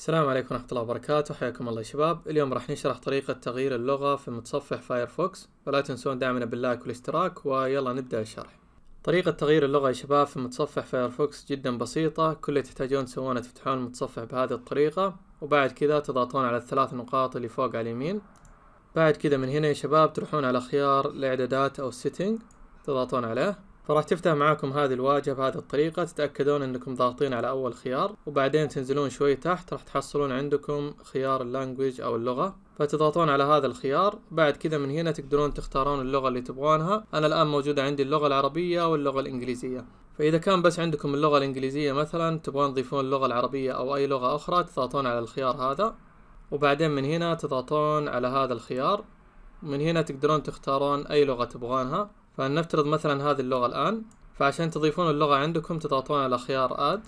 السلام عليكم ورحمة الله وبركاته حياكم الله يا شباب اليوم راح نشرح طريقة تغيير اللغة في متصفح فايرفوكس فلا تنسون دعمنا باللايك والاشتراك ويلا نبدأ الشرح طريقة تغيير اللغة يا شباب في متصفح فايرفوكس جدا بسيطة كل اللي تحتاجون تسوونه تفتحون المتصفح بهذه الطريقة وبعد كذا تضغطون على الثلاث نقاط اللي فوق على اليمين بعد كذا من هنا يا شباب تروحون على خيار الإعدادات أو السيتنج تضغطون عليه فراح تفتح معاكم هذه الواجهة بهذه الطريقة تتأكدون انكم ضاغطين على اول خيار وبعدين تنزلون شوي تحت راح تحصلون عندكم خيار اللانجوج او اللغة فتضغطون على هذا الخيار بعد كذا من هنا تقدرون تختارون اللغة اللي تبغونها انا الان موجودة عندي اللغة العربية واللغة الانجليزية فإذا كان بس عندكم اللغة الإنجليزية مثلا تبغون تضيفون اللغة العربية أو أي لغة أخرى تضغطون على الخيار هذا وبعدين من هنا تضغطون على هذا الخيار من هنا تقدرون تختارون أي لغة تبغونها فلنفترض مثلا هذه اللغة الآن فعشان تضيفون اللغة عندكم تضغطون على خيار اد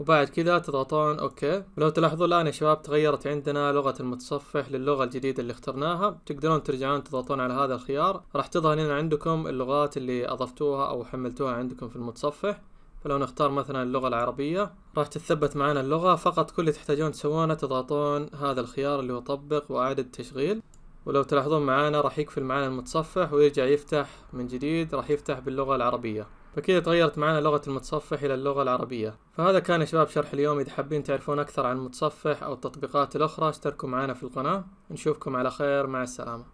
وبعد كذا تضغطون اوكي ولو تلاحظوا الان يا شباب تغيرت عندنا لغة المتصفح للغة الجديدة اللي اخترناها تقدرون ترجعون تضغطون على هذا الخيار راح تظهر هنا عندكم اللغات اللي اضفتوها او حملتوها عندكم في المتصفح فلو نختار مثلا اللغة العربية راح تتثبت معنا اللغة فقط كل اللي تحتاجون تسوونه تضغطون هذا الخيار اللي هو طبق وأعد التشغيل ولو تلاحظون معانا راح يقفل معانا المتصفح ويرجع يفتح من جديد راح يفتح باللغة العربية فكذا تغيرت معانا لغة المتصفح إلى اللغة العربية فهذا كان يا شباب شرح اليوم إذا حابين تعرفون أكثر عن المتصفح أو التطبيقات الأخرى اشتركوا معانا في القناة نشوفكم على خير مع السلامة